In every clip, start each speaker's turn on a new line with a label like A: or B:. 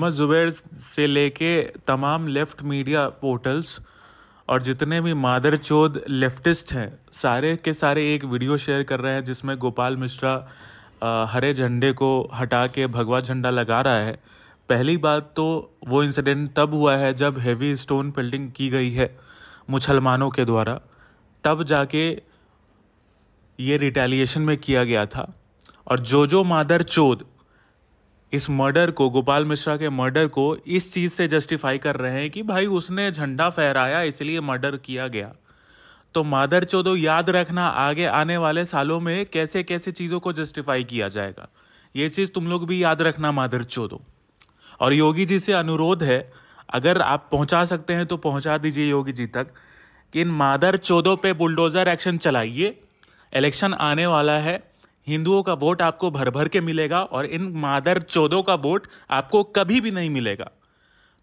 A: मोहम्मद ज़ुबैर से लेके तमाम लेफ़्ट मीडिया पोर्टल्स और जितने भी मादर चौध लेफ्टिस्ट हैं सारे के सारे एक वीडियो शेयर कर रहे हैं जिसमें गोपाल मिश्रा हरे झंडे को हटा के भगवा झंडा लगा रहा है पहली बात तो वो इंसिडेंट तब हुआ है जब हेवी स्टोन बिल्डिंग की गई है मुसलमानों के द्वारा तब जाके ये रिटेलिएशन में किया गया था और जो जो मादर चौध इस मर्डर को गोपाल मिश्रा के मर्डर को इस चीज़ से जस्टिफाई कर रहे हैं कि भाई उसने झंडा फहराया इसलिए मर्डर किया गया तो मादर चौदो याद रखना आगे आने वाले सालों में कैसे कैसे चीज़ों को जस्टिफाई किया जाएगा ये चीज़ तुम लोग भी याद रखना मादर चौदो और योगी जी से अनुरोध है अगर आप पहुंचा सकते हैं तो पहुंचा दीजिए योगी जी तक कि इन मादर चौदो पे बुलडोज़र एक्शन चलाइए इलेक्शन आने वाला है हिंदुओं का वोट आपको भर भर के मिलेगा और इन मादर चौदों का वोट आपको कभी भी नहीं मिलेगा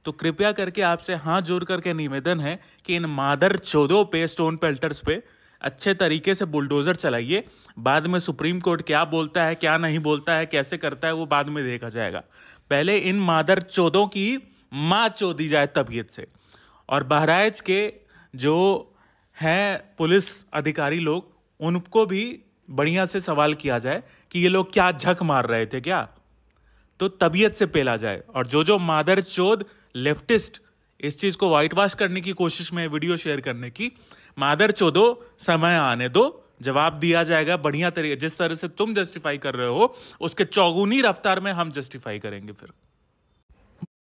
A: तो कृपया करके आपसे हाथ जोड़ करके निवेदन है कि इन मादर चौदों पे स्टोन पेल्टर्स पे अच्छे तरीके से बुलडोजर चलाइए बाद में सुप्रीम कोर्ट क्या बोलता है क्या नहीं बोलता है कैसे करता है वो बाद में देखा जाएगा पहले इन मादर चौदों की माँ चो दी जाए तबीयत से और बहराइच के जो हैं पुलिस अधिकारी लोग उनको भी बढ़िया से सवाल किया जाए कि ये लोग क्या झक मार रहे थे क्या तो तबीयत से पेला जाए और जो जो मादर चोद लेफ्टिस्ट इस चीज़ को व्हाइट वॉश करने की कोशिश में वीडियो शेयर करने की मादर चोदो समय आने दो जवाब दिया जाएगा बढ़िया तरीके जिस तरह से तुम जस्टिफाई कर रहे हो उसके चौगुनी रफ्तार में हम जस्टिफाई करेंगे फिर